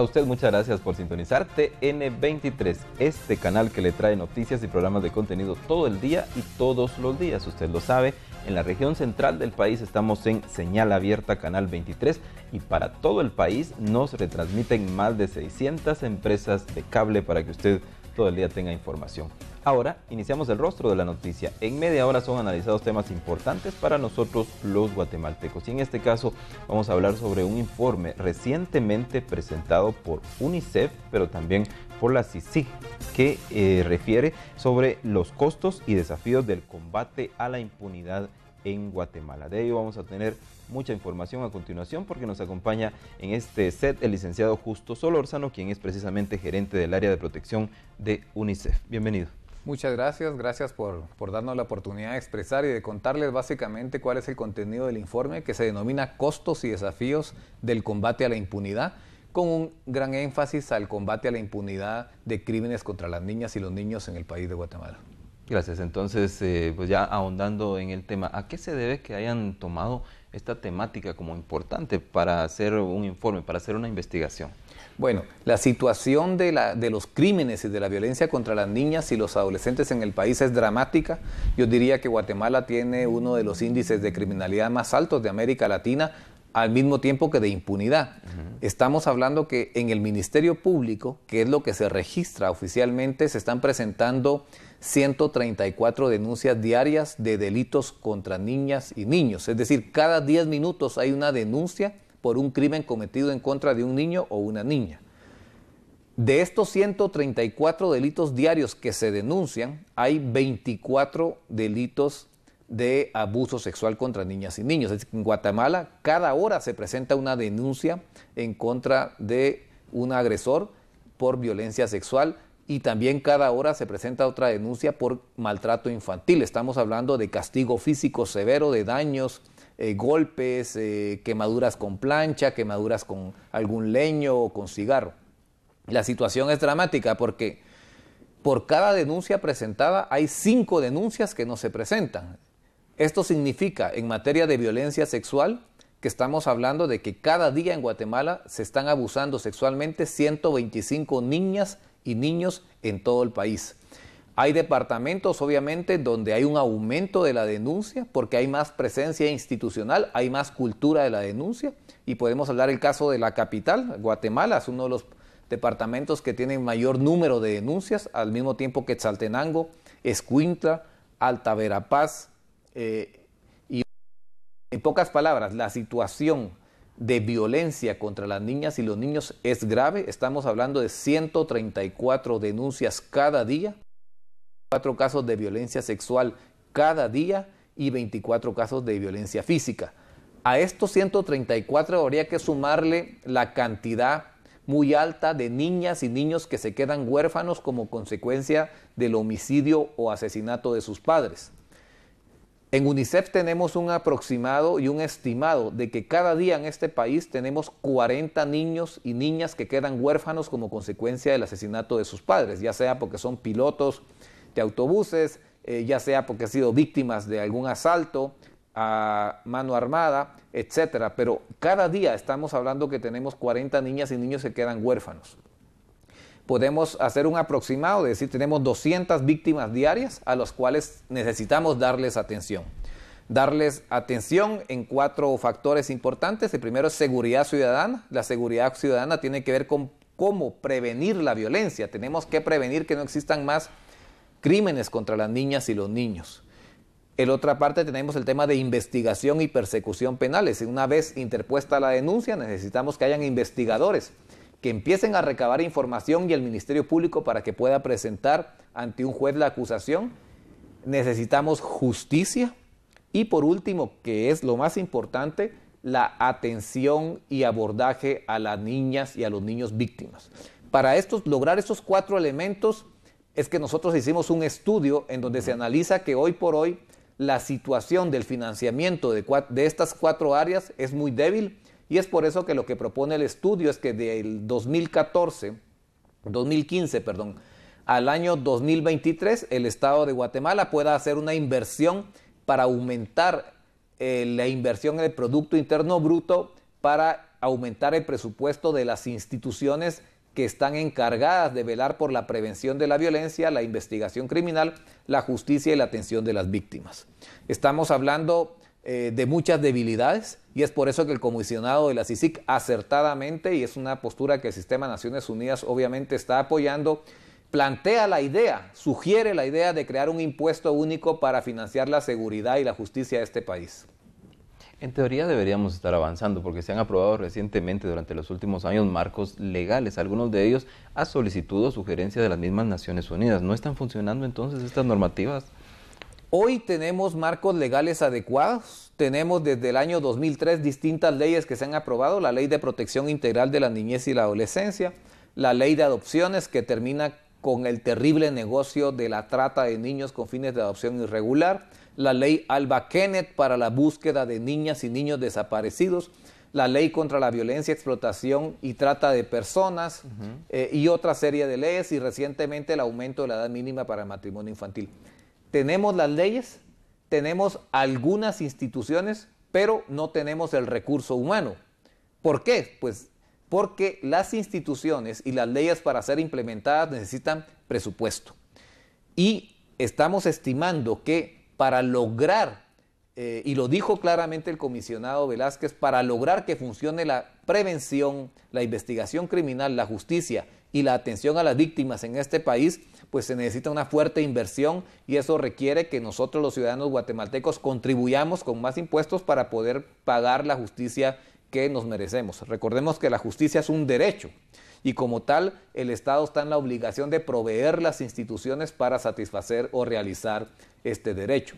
A usted muchas gracias por sintonizar TN23, este canal que le trae noticias y programas de contenido todo el día y todos los días. Usted lo sabe, en la región central del país estamos en señal abierta Canal 23 y para todo el país nos retransmiten más de 600 empresas de cable para que usted todo el día tenga información. Ahora iniciamos el rostro de la noticia. En media hora son analizados temas importantes para nosotros los guatemaltecos. Y en este caso vamos a hablar sobre un informe recientemente presentado por UNICEF, pero también por la CICIG, que eh, refiere sobre los costos y desafíos del combate a la impunidad en Guatemala. De ello vamos a tener mucha información a continuación porque nos acompaña en este set el licenciado Justo Solórzano, quien es precisamente gerente del área de protección de UNICEF. Bienvenido. Muchas gracias, gracias por, darnos la oportunidad de expresar y de contarles básicamente cuál es el contenido del informe que se denomina Costos y desafíos del combate a la impunidad, con un gran énfasis al combate a la impunidad de crímenes contra las niñas y los niños en el país de Guatemala. Gracias, entonces eh, pues ya ahondando en el tema, ¿a qué se debe que hayan tomado esta temática como importante para hacer un informe, para hacer una investigación? Bueno, la situación de, la, de, los crímenes y de la violencia contra las niñas y los adolescentes en el país es dramática. Yo diría que Guatemala tiene uno de los índices de criminalidad más altos de América Latina, al mismo tiempo que de impunidad. Estamos hablando que en el Ministerio Público, que es lo que se registra oficialmente, se están presentando 134 denuncias diarias de delitos contra niñas y niños. Es decir, cada 10 minutos hay una denuncia por un crimen cometido en contra de un niño o una niña. De estos 134 delitos diarios que se denuncian, hay 24 delitos de abuso sexual contra niñas y niños. en Guatemala cada hora se presenta una denuncia en contra de un agresor por violencia sexual y también cada hora se presenta otra denuncia por maltrato infantil. Estamos hablando de castigo físico severo, de daños eh, golpes, eh, quemaduras con plancha, quemaduras con algún leño o con cigarro. La situación es dramática porque por cada denuncia presentada hay cinco denuncias que no se presentan. Esto significa en materia de violencia sexual que estamos hablando de que cada día en Guatemala se están abusando sexualmente 125 niñas y niños en todo el país. Hay departamentos, obviamente, donde hay un aumento de la denuncia, porque hay más presencia institucional, hay más cultura de la denuncia, y podemos hablar el caso de la capital, Guatemala, es uno de los departamentos que tiene mayor número de denuncias, al mismo tiempo que Chaltenango, Escuintla, Alta Verapaz. Eh, y en pocas palabras, la situación de violencia contra las niñas y los niños es grave. Estamos hablando de 134 denuncias cada día casos de violencia sexual cada día y 24 casos de violencia física. A estos 134 habría que sumarle la cantidad muy alta de niñas y niños que se quedan huérfanos como consecuencia del homicidio o asesinato de sus padres. En UNICEF tenemos un aproximado y un estimado de que cada día en este país tenemos 40 niños y niñas que quedan huérfanos como consecuencia del asesinato de sus padres, ya sea porque son pilotos, autobuses, eh, ya sea porque han sido víctimas de algún asalto a mano armada, etcétera. Pero cada día estamos hablando que tenemos 40 niñas y niños que quedan huérfanos. Podemos hacer un aproximado, de decir, tenemos 200 víctimas diarias a las cuales necesitamos darles atención darles atención en cuatro factores importantes. El primero es seguridad ciudadana. La seguridad ciudadana tiene que ver con cómo prevenir la violencia. Tenemos que prevenir que no existan más crímenes contra las niñas y los niños. En otra parte tenemos el tema de investigación y persecución penales. Una vez interpuesta la denuncia, necesitamos que hayan investigadores que empiecen a recabar información y el Ministerio Público para que pueda presentar ante un juez la acusación. Necesitamos justicia y por último, que es lo más importante, la atención y abordaje a las niñas y a los niños víctimas. Para lograr estos cuatro elementos es que nosotros hicimos un estudio en donde se analiza que hoy por hoy la situación del financiamiento de, estas cuatro áreas es muy débil y es por eso que lo que propone el estudio es que del 2014, 2015, perdón, al año 2023 el Estado de Guatemala pueda hacer una inversión para aumentar eh, la inversión en el Producto Interno Bruto para aumentar el presupuesto de las instituciones que están encargadas de velar por la prevención de la violencia, la investigación criminal, la justicia y la atención de las víctimas. Estamos hablando eh, de muchas debilidades y es por eso que el comisionado de la CICIC acertadamente, y es una postura que el sistema Naciones Unidas obviamente está apoyando, plantea la idea, sugiere la idea de crear un impuesto único para financiar la seguridad y la justicia de este país. En teoría deberíamos estar avanzando porque se han aprobado recientemente durante los últimos años marcos legales, algunos de ellos a solicitud o sugerencia de las mismas Naciones Unidas. ¿No están funcionando entonces estas normativas? Hoy tenemos marcos legales adecuados, tenemos desde el año 2003 distintas leyes que se han aprobado, la ley de protección integral de la niñez y la adolescencia, la ley de adopciones que termina con el terrible negocio de la trata de niños con fines de adopción irregular, la ley Alba Kenneth para la búsqueda de niñas y niños desaparecidos, la ley contra la violencia, explotación y trata de personas eh, y otra serie de leyes y recientemente el aumento de la edad mínima para el matrimonio infantil. Tenemos las leyes, tenemos algunas instituciones, pero no tenemos el recurso humano. ¿Por qué? Pues porque las instituciones y las leyes para ser implementadas necesitan presupuesto. Y estamos estimando que para lograr, eh, y lo dijo claramente el comisionado Velázquez, para lograr que funcione la prevención, la investigación criminal, la justicia y la atención a las víctimas en este país, pues se necesita una fuerte inversión y eso requiere que nosotros los ciudadanos guatemaltecos contribuyamos con más impuestos para poder pagar la justicia que nos merecemos. Recordemos que la justicia es un derecho y como tal el Estado está en la obligación de proveer las instituciones para satisfacer o realizar este derecho.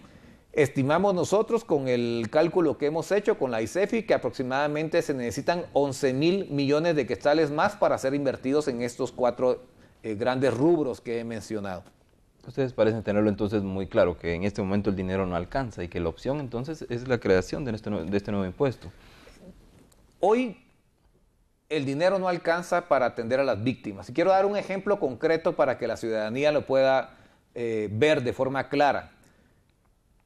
Estimamos nosotros con el cálculo que hemos hecho con la ICEFI e que aproximadamente se necesitan 11 mil millones de quetzales más para ser invertidos en estos cuatro eh, grandes rubros que he mencionado. Ustedes parecen tenerlo entonces muy claro, que en este momento el dinero no alcanza y que la opción entonces es la creación de este, de este nuevo impuesto. Hoy el dinero no alcanza para atender a las víctimas. Y quiero dar un ejemplo concreto para que la ciudadanía lo pueda eh, ver de forma clara.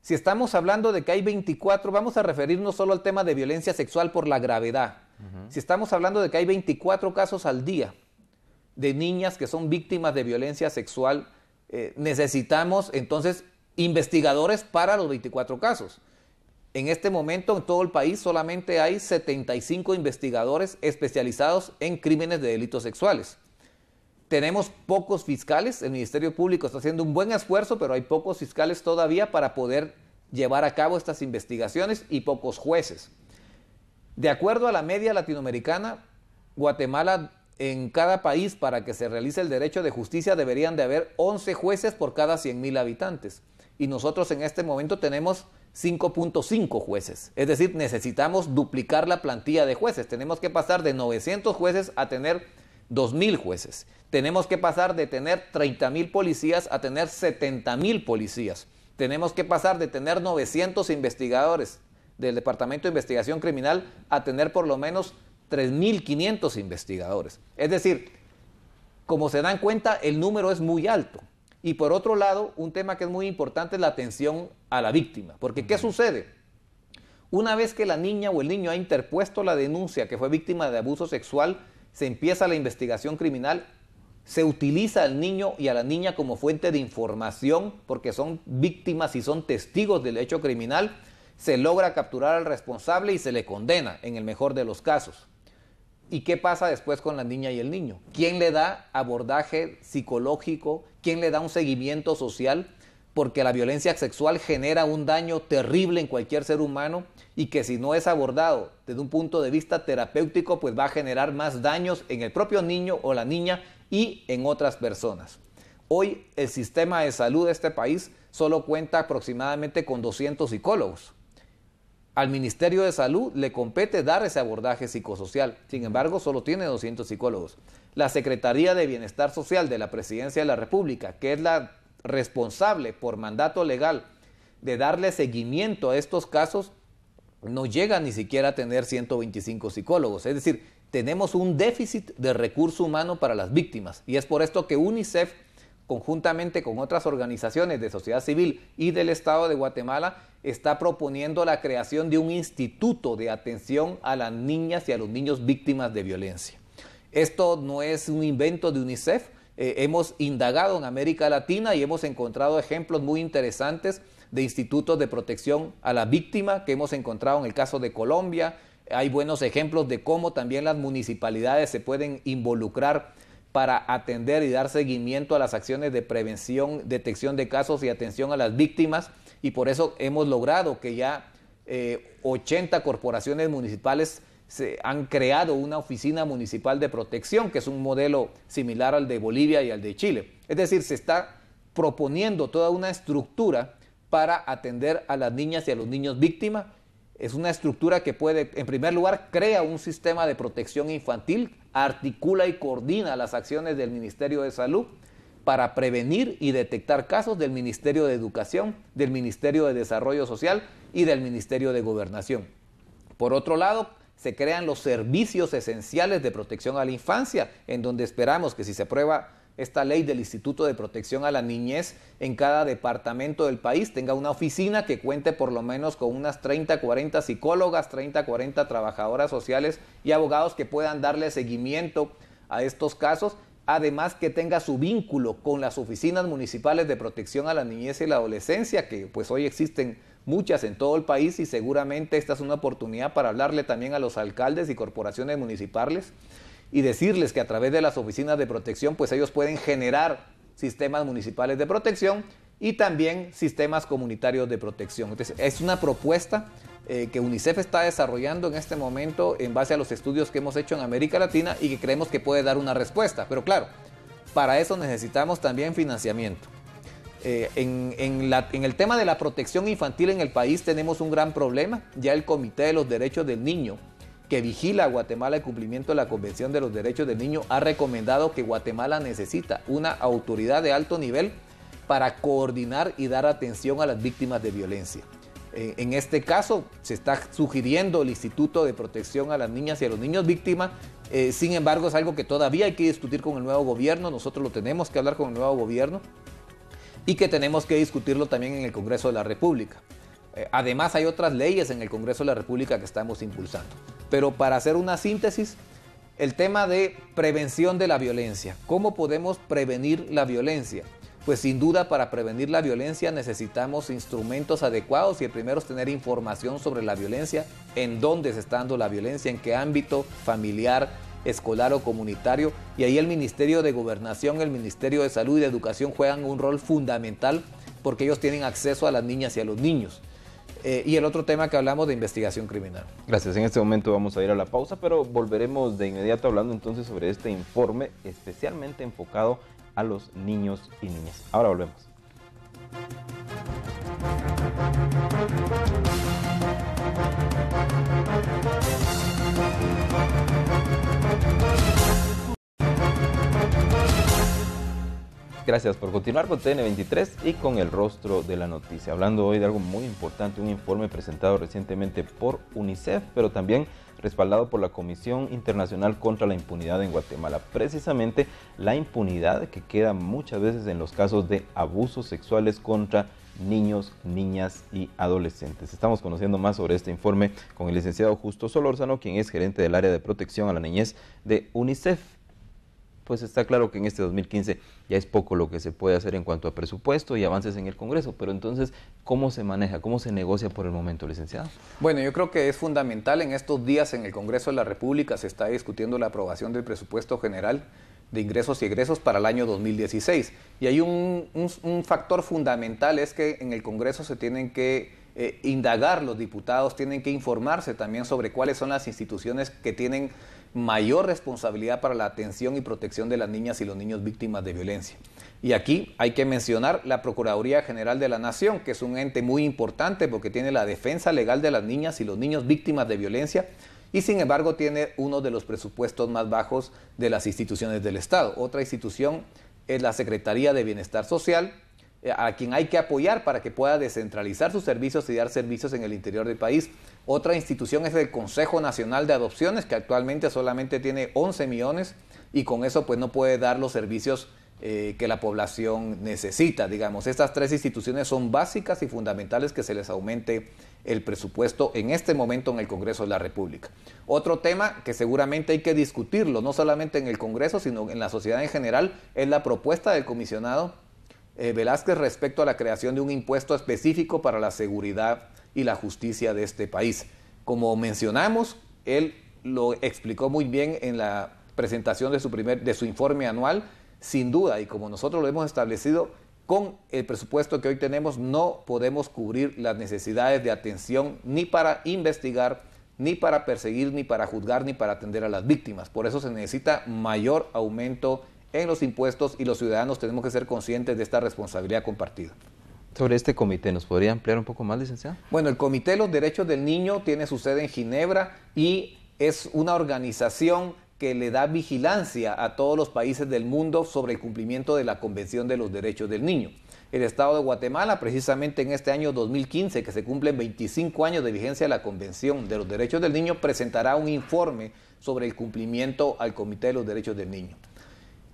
Si estamos hablando de que hay 24, vamos a referirnos solo al tema de violencia sexual por la gravedad. Si estamos hablando de que hay 24 casos al día de niñas que son víctimas de violencia sexual, eh, necesitamos entonces investigadores para los 24 casos. En este momento en todo el país solamente hay 75 investigadores especializados en crímenes de delitos sexuales. Tenemos pocos fiscales, el Ministerio Público está haciendo un buen esfuerzo, pero hay pocos fiscales todavía para poder llevar a cabo estas investigaciones y pocos jueces. De acuerdo a la media latinoamericana, Guatemala en cada país para que se realice el derecho de justicia deberían de haber 11 jueces por cada 100.000 habitantes. Y nosotros en este momento tenemos 5.5 jueces. Es decir, necesitamos duplicar la plantilla de jueces. Tenemos que pasar de 900 jueces a tener 2.000 jueces. Tenemos que pasar de tener 30.000 policías a tener 70.000 policías. Tenemos que pasar de tener 900 investigadores del Departamento de Investigación Criminal a tener por lo menos 3.500 investigadores. Es decir, como se dan cuenta, el número es muy alto. Y por otro lado, un tema que es muy importante es la atención a la víctima. Porque ¿qué sucede? Una vez que la niña o el niño ha interpuesto la denuncia que fue víctima de abuso sexual, se empieza la investigación criminal, se utiliza al niño y a la niña como fuente de información porque son víctimas y son testigos del hecho criminal, se logra capturar al responsable y se le condena en el mejor de los casos. ¿Y qué pasa después con la niña y el niño? ¿Quién le da abordaje psicológico? quién le da un seguimiento social, porque la violencia sexual genera un daño terrible en cualquier ser humano y que si no es abordado desde un punto de vista terapéutico, pues va a generar más daños en el propio niño o la niña y en otras personas. Hoy el sistema de salud de este país solo cuenta aproximadamente con 200 psicólogos. Al Ministerio de Salud le compete dar ese abordaje psicosocial, sin embargo solo tiene 200 psicólogos la Secretaría de Bienestar Social de la Presidencia de la República, que es la responsable por mandato legal de darle seguimiento a estos casos, no llega ni siquiera a tener 125 psicólogos. Es decir, tenemos un déficit de recurso humano para las víctimas. Y es por esto que UNICEF, conjuntamente con otras organizaciones de sociedad civil y del Estado de Guatemala, está proponiendo la creación de un instituto de atención a las niñas y a los niños víctimas de violencia. Esto no es un invento de UNICEF. Eh, hemos indagado en América Latina y hemos encontrado ejemplos muy interesantes de institutos de protección a la víctima que hemos encontrado en el caso de Colombia. Hay buenos ejemplos de cómo también las municipalidades se pueden involucrar para atender y dar seguimiento a las acciones de prevención, detección de casos y atención a las víctimas. Y por eso hemos logrado que ya 80 eh, corporaciones municipales se han creado una oficina municipal de protección, que es un modelo similar al de Bolivia y al de Chile. Es decir, se está proponiendo toda una estructura para atender a las niñas y a los niños víctimas. Es una estructura que puede, en primer lugar, crea un sistema de protección infantil, articula y coordina las acciones del Ministerio de Salud para prevenir y detectar casos del Ministerio de Educación, del Ministerio de Desarrollo Social y del Ministerio de Gobernación. Por otro lado, se crean los servicios esenciales de protección a la infancia, en donde esperamos que si se aprueba esta ley del Instituto de Protección a la Niñez en cada departamento del país tenga una oficina que cuente por lo menos con unas 30, 40 psicólogas, 30, 40 trabajadoras sociales y abogados que puedan darle seguimiento a estos casos, además que tenga su vínculo con las oficinas municipales de protección a la niñez y la adolescencia, que pues hoy existen muchas en todo el país y seguramente esta es una oportunidad para hablarle también a los alcaldes y corporaciones municipales y decirles que a través de las oficinas de protección, pues ellos pueden generar sistemas municipales de protección y también sistemas comunitarios de protección. Entonces, es una propuesta eh, que UNICEF está desarrollando en este momento en base a los estudios que hemos hecho en América Latina y que creemos que puede dar una respuesta. Pero claro, para eso necesitamos también financiamiento. Eh, en, el tema de la protección infantil en el país tenemos un gran problema. Ya el Comité de los Derechos del Niño, que vigila a Guatemala el cumplimiento de la Convención de los Derechos del Niño, ha recomendado que Guatemala necesita una autoridad de alto nivel para coordinar y dar atención a las víctimas de violencia. Eh, en este caso, se está sugiriendo el Instituto de Protección a las Niñas y a los Niños Víctimas. Eh, sin embargo, es algo que todavía hay que discutir con el nuevo gobierno. Nosotros lo tenemos que hablar con el nuevo gobierno y que tenemos que discutirlo también en el Congreso de la República. Eh, además hay otras leyes en el Congreso de la República que estamos impulsando. Pero para hacer una síntesis, el tema de prevención de la violencia. ¿Cómo podemos prevenir la violencia? Pues sin duda para prevenir la violencia necesitamos instrumentos adecuados y el primero es tener información sobre la violencia, en dónde se está dando la violencia, en qué ámbito familiar, escolar o comunitario. Y ahí el Ministerio de Gobernación, el Ministerio de Salud y de Educación juegan un rol fundamental porque ellos tienen acceso a las niñas y a los niños. Eh, y el otro tema que hablamos de investigación criminal. Gracias. En este momento vamos a ir a la pausa, pero volveremos de inmediato hablando entonces sobre este informe especialmente enfocado a los niños y niñas. Ahora volvemos. Gracias por continuar con TN23 y con el rostro de la noticia. Hablando hoy de algo muy importante, un informe presentado recientemente por UNICEF, pero también respaldado por la Comisión Internacional contra la Impunidad en Guatemala. Precisamente la impunidad que queda muchas veces en los casos de abusos sexuales contra niños, niñas y adolescentes. Estamos conociendo más sobre este informe con el licenciado Justo Solórzano, quien es gerente del área de protección a la niñez de UNICEF pues está claro que en este 2015 ya es poco lo que se puede hacer en cuanto a presupuesto y avances en el Congreso, pero entonces, ¿cómo se maneja, cómo se negocia por el momento, licenciado? Bueno, yo creo que es fundamental. En estos días en el Congreso de la República se está discutiendo la aprobación del presupuesto general de ingresos y egresos para el año 2016. Y hay un, factor fundamental, es que en el Congreso se tienen que eh, indagar los diputados, tienen que informarse también sobre cuáles son las instituciones que tienen mayor responsabilidad para la atención y protección de las niñas y los niños víctimas de violencia. Y aquí hay que mencionar la Procuraduría General de la Nación, que es un ente muy importante porque tiene la defensa legal de las niñas y los niños víctimas de violencia y sin embargo tiene uno de los presupuestos más bajos de las instituciones del Estado. Otra institución es la Secretaría de Bienestar Social, eh, a quien hay que apoyar para que pueda descentralizar sus servicios y dar servicios en el interior del país, otra institución es el Consejo Nacional de Adopciones, que actualmente solamente tiene 11 millones y con eso pues no puede dar los servicios eh, que la población necesita. Digamos, estas tres instituciones son básicas y fundamentales que se les aumente el presupuesto en este momento en el Congreso de la República. Otro tema que seguramente hay que discutirlo, no solamente en el Congreso, sino en la sociedad en general, es la propuesta del comisionado eh, Velázquez respecto a la creación de un impuesto específico para la seguridad y la justicia de este país. Como mencionamos, él lo explicó muy bien en la presentación de su, primer, de su informe anual, sin duda, y como nosotros lo hemos establecido, con el presupuesto que hoy tenemos no podemos cubrir las necesidades de atención ni para investigar, ni para perseguir, ni para juzgar, ni para atender a las víctimas. Por eso se necesita mayor aumento en los impuestos y los ciudadanos tenemos que ser conscientes de esta responsabilidad compartida. Sobre este comité, ¿nos podría ampliar un poco más, licenciado? Bueno, el Comité de los Derechos del Niño tiene su sede en Ginebra y es una organización que le da vigilancia a todos los países del mundo sobre el cumplimiento de la Convención de los Derechos del Niño. El Estado de Guatemala, precisamente en este año 2015, que se cumplen 25 años de vigencia de la Convención de los Derechos del Niño, presentará un informe sobre el cumplimiento al Comité de los Derechos del Niño.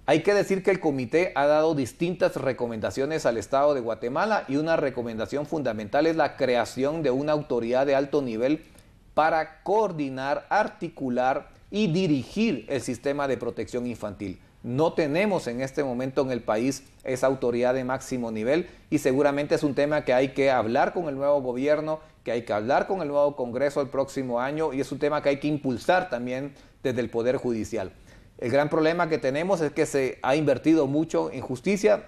Hay que decir que el comité ha dado distintas recomendaciones al Estado de Guatemala y una recomendación fundamental es la creación de una autoridad de alto nivel para coordinar, articular y dirigir el sistema de protección infantil. No tenemos en este momento en el país esa autoridad de máximo nivel y seguramente es un tema que hay que hablar con el nuevo gobierno, que hay que hablar con el nuevo Congreso el próximo año y es un tema que hay que impulsar también desde el Poder Judicial. El gran problema que tenemos es que se ha invertido mucho en justicia,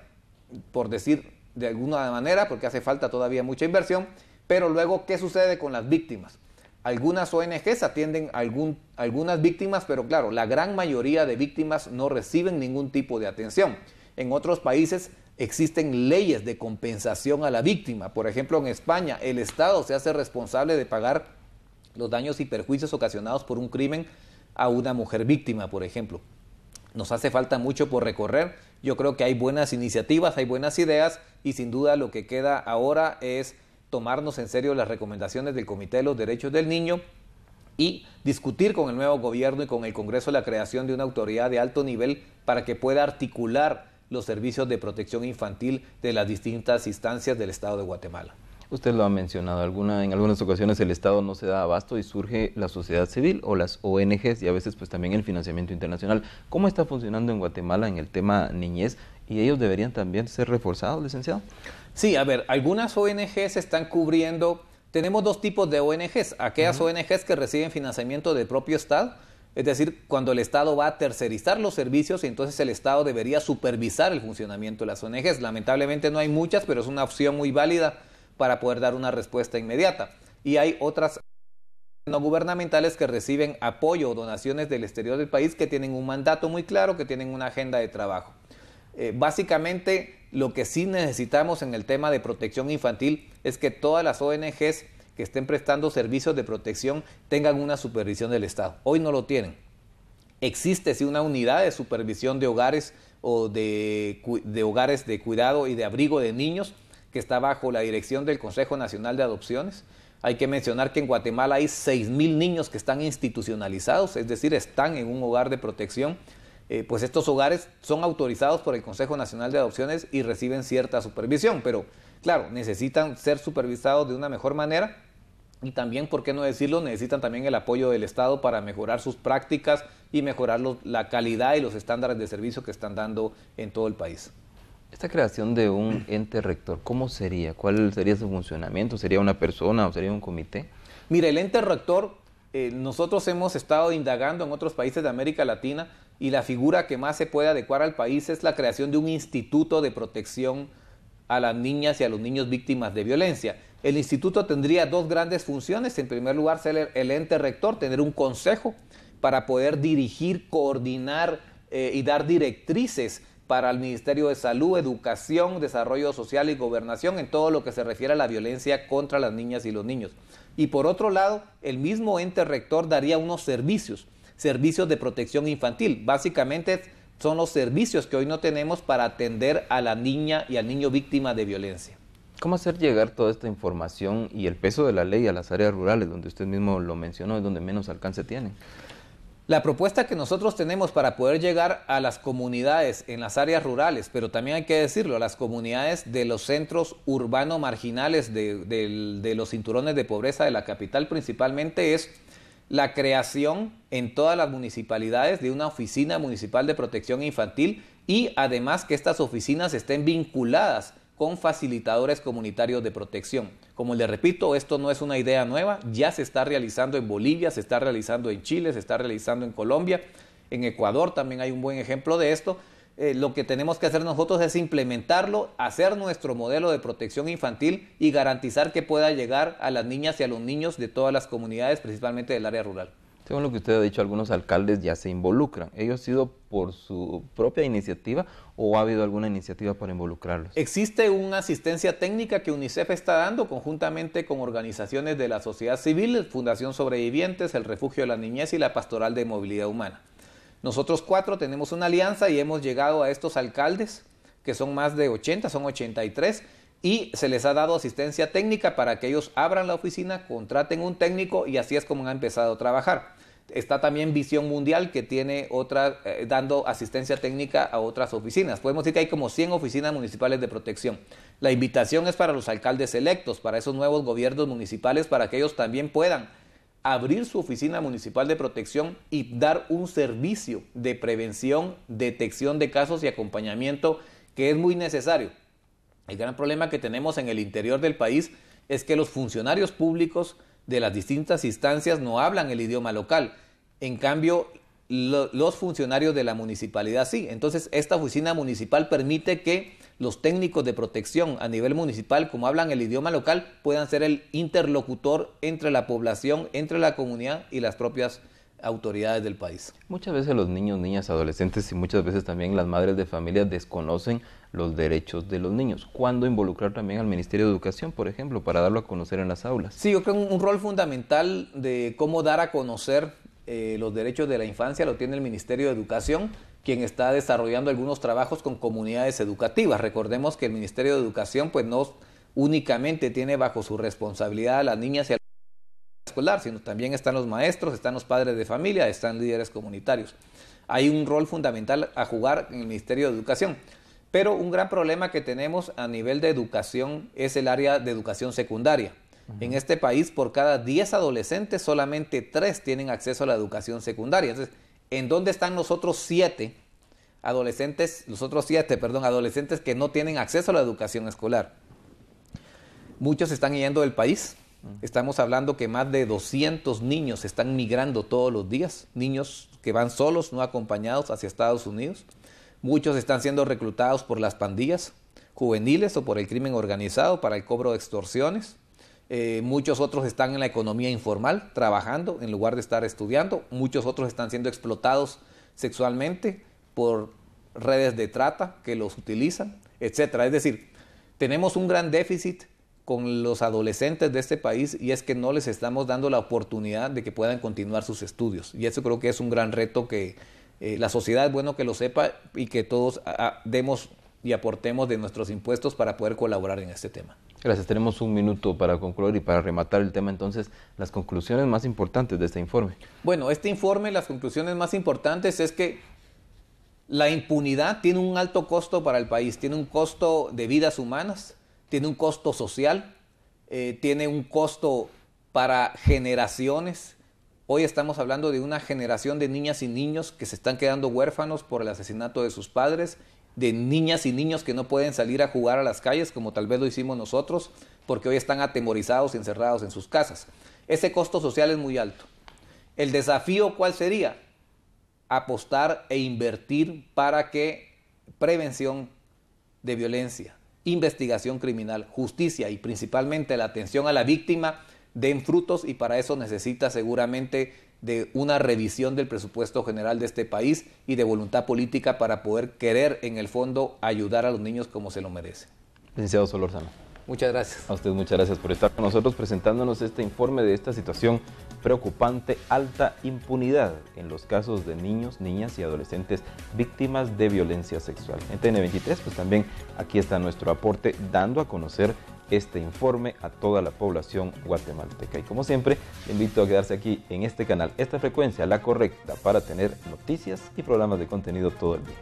por decir de alguna manera, porque hace falta todavía mucha inversión, pero luego, ¿qué sucede con las víctimas? Algunas ONGs atienden a algunas víctimas, pero claro, la gran mayoría de víctimas no reciben ningún tipo de atención. En otros países existen leyes de compensación a la víctima. Por ejemplo, en España el Estado se hace responsable de pagar los daños y perjuicios ocasionados por un crimen a una mujer víctima, por ejemplo. Nos hace falta mucho por recorrer. Yo creo que hay buenas iniciativas, hay buenas ideas y sin duda lo que queda ahora es tomarnos en serio las recomendaciones del Comité de los Derechos del Niño y discutir con el nuevo gobierno y con el Congreso la creación de una autoridad de alto nivel para que pueda articular los servicios de protección infantil de las distintas instancias del Estado de Guatemala. Usted lo ha mencionado, alguna, en algunas ocasiones el Estado no se da abasto y surge la sociedad civil o las ONGs y a veces pues también el financiamiento internacional. ¿Cómo está funcionando en Guatemala en el tema niñez? ¿Y ellos deberían también ser reforzados, licenciado? Sí, a ver, algunas ONGs están cubriendo, tenemos dos tipos de ONGs, aquellas ONGs que reciben financiamiento del propio Estado, es decir, cuando el Estado va a tercerizar los servicios, y entonces el Estado debería supervisar el funcionamiento de las ONGs. Lamentablemente no hay muchas, pero es una opción muy válida para poder dar una respuesta inmediata. Y hay otras no gubernamentales que reciben apoyo o donaciones del exterior del país que tienen un mandato muy claro, que tienen una agenda de trabajo. Eh, básicamente, lo que sí necesitamos en el tema de protección infantil es que todas las ONGs que estén prestando servicios de protección tengan una supervisión del Estado. Hoy no lo tienen. Existe sí una unidad de supervisión de hogares o de, de hogares de cuidado y de abrigo de niños, que está bajo la dirección del Consejo Nacional de Adopciones. Hay que mencionar que en Guatemala hay 6.000 niños que están institucionalizados, es decir, están en un hogar de protección. Eh, pues estos hogares son autorizados por el Consejo Nacional de Adopciones y reciben cierta supervisión, pero claro, necesitan ser supervisados de una mejor manera y también, ¿por qué no decirlo? Necesitan también el apoyo del Estado para mejorar sus prácticas y mejorar la calidad y los estándares de servicio que están dando en todo el país. Esta creación de un ente rector, ¿cómo sería? ¿Cuál sería su funcionamiento? ¿Sería una persona o sería un comité? Mira, el ente rector, eh, nosotros hemos estado indagando en otros países de América Latina y la figura que más se puede adecuar al país es la creación de un instituto de protección a las niñas y a los niños víctimas de violencia. El instituto tendría dos grandes funciones. En primer lugar, ser el ente rector, tener un consejo para poder dirigir, coordinar eh, y dar directrices para el Ministerio de Salud, Educación, Desarrollo Social y Gobernación en todo lo que se refiere a la violencia contra las niñas y los niños. Y por otro lado, el mismo ente rector daría unos servicios, servicios de protección infantil. Básicamente son los servicios que hoy no tenemos para atender a la niña y al niño víctima de violencia. ¿Cómo hacer llegar toda esta información y el peso de la ley a las áreas rurales, donde usted mismo lo mencionó, es donde menos alcance tiene? La propuesta que nosotros tenemos para poder llegar a las comunidades en las áreas rurales, pero también hay que decirlo, a las comunidades de los centros urbanos marginales de, de los cinturones de pobreza de la capital principalmente, es la creación en todas las municipalidades de una oficina municipal de protección infantil y además que estas oficinas estén vinculadas con facilitadores comunitarios de protección. Como les repito, esto no es una idea nueva, ya se está realizando en Bolivia, se está realizando en Chile, se está realizando en Colombia, en Ecuador también hay un buen ejemplo de esto. Eh, lo que tenemos que hacer nosotros es implementarlo, hacer nuestro modelo de protección infantil y garantizar que pueda llegar a las niñas y a los niños de todas las comunidades, principalmente del área rural. Según lo que usted ha dicho, algunos alcaldes ya se involucran. ¿Ellos ha sido por su propia iniciativa o ha habido alguna iniciativa para involucrarlos? Existe una asistencia técnica que UNICEF está dando conjuntamente con organizaciones de la sociedad civil, Fundación Sobrevivientes, el Refugio de la Niñez y la Pastoral de Movilidad Humana. Nosotros cuatro tenemos una alianza y hemos llegado a estos alcaldes, que son más de 80, son 83, y se les ha dado asistencia técnica para que ellos abran la oficina, contraten un técnico y así es como han empezado a trabajar. Está también Visión Mundial, que tiene otra, eh, dando asistencia técnica a otras oficinas. Podemos decir que hay como 100 oficinas municipales de protección. La invitación es para los alcaldes electos, para esos nuevos gobiernos municipales, para que ellos también puedan abrir su oficina municipal de protección y dar un servicio de prevención, detección de casos y acompañamiento que es muy necesario. El gran problema que tenemos en el interior del país es que los funcionarios públicos de las distintas instancias no hablan el idioma local. En cambio, los funcionarios de la municipalidad sí. Entonces, esta oficina municipal permite que los técnicos de protección a nivel municipal, como hablan el idioma local, puedan ser el interlocutor entre la población, entre la comunidad y las propias autoridades del país. Muchas veces los niños, niñas, adolescentes y muchas veces también las madres de familia desconocen los derechos de los niños. ¿Cuándo involucrar también al Ministerio de Educación, por ejemplo, para darlo a conocer en las aulas? Sí, yo creo que un, rol fundamental de cómo dar a conocer eh, los derechos de la infancia lo tiene el Ministerio de Educación, quien está desarrollando algunos trabajos con comunidades educativas. Recordemos que el Ministerio de Educación pues no únicamente tiene bajo su responsabilidad a las niñas y a sino también están los maestros, están los padres de familia, están líderes comunitarios. Hay un rol fundamental a jugar en el Ministerio de Educación. Pero un gran problema que tenemos a nivel de educación es el área de educación secundaria. En este país, por cada 10 adolescentes, solamente 3 tienen acceso a la educación secundaria. Entonces, ¿en dónde están los otros 7 adolescentes, los otros 7, perdón, adolescentes que no tienen acceso a la educación escolar? Muchos están yendo del país, Estamos hablando que más de 200 niños están migrando todos los días, niños que van solos, no acompañados, hacia Estados Unidos. Muchos están siendo reclutados por las pandillas juveniles o por el crimen organizado para el cobro de extorsiones. Eh, muchos otros están en la economía informal, trabajando en lugar de estar estudiando. Muchos otros están siendo explotados sexualmente por redes de trata que los utilizan, etc. Es decir, tenemos un gran déficit con los adolescentes de este país y es que no les estamos dando la oportunidad de que puedan continuar sus estudios. Y eso creo que es un gran reto que eh, la sociedad es bueno que lo sepa y que todos demos y aportemos de nuestros impuestos para poder colaborar en este tema. Gracias. Tenemos un minuto para concluir y para rematar el tema entonces, las conclusiones más importantes de este informe. Bueno, este informe, las conclusiones más importantes es que la impunidad tiene un alto costo para el país, tiene un costo de vidas humanas, tiene un costo social, eh, tiene un costo para generaciones. Hoy estamos hablando de una generación de niñas y niños que se están quedando huérfanos por el asesinato de sus padres, de niñas y niños que no pueden salir a jugar a las calles como tal vez lo hicimos nosotros, porque hoy están atemorizados y encerrados en sus casas. Ese costo social es muy alto. El desafío cuál sería? Apostar e invertir para que prevención de violencia, investigación criminal, justicia y principalmente la atención a la víctima den frutos y para eso necesita seguramente de una revisión del presupuesto general de este país y de voluntad política para poder querer en el fondo ayudar a los niños como se lo merecen. Licenciado Solórzano. Muchas gracias. A usted muchas gracias por estar con nosotros presentándonos este informe de esta situación preocupante alta impunidad en los casos de niños, niñas y adolescentes víctimas de violencia sexual. En TN23, pues también aquí está nuestro aporte dando a conocer este informe a toda la población guatemalteca. Y como siempre, te invito a quedarse aquí en este canal, esta frecuencia, la correcta, para tener noticias y programas de contenido todo el día.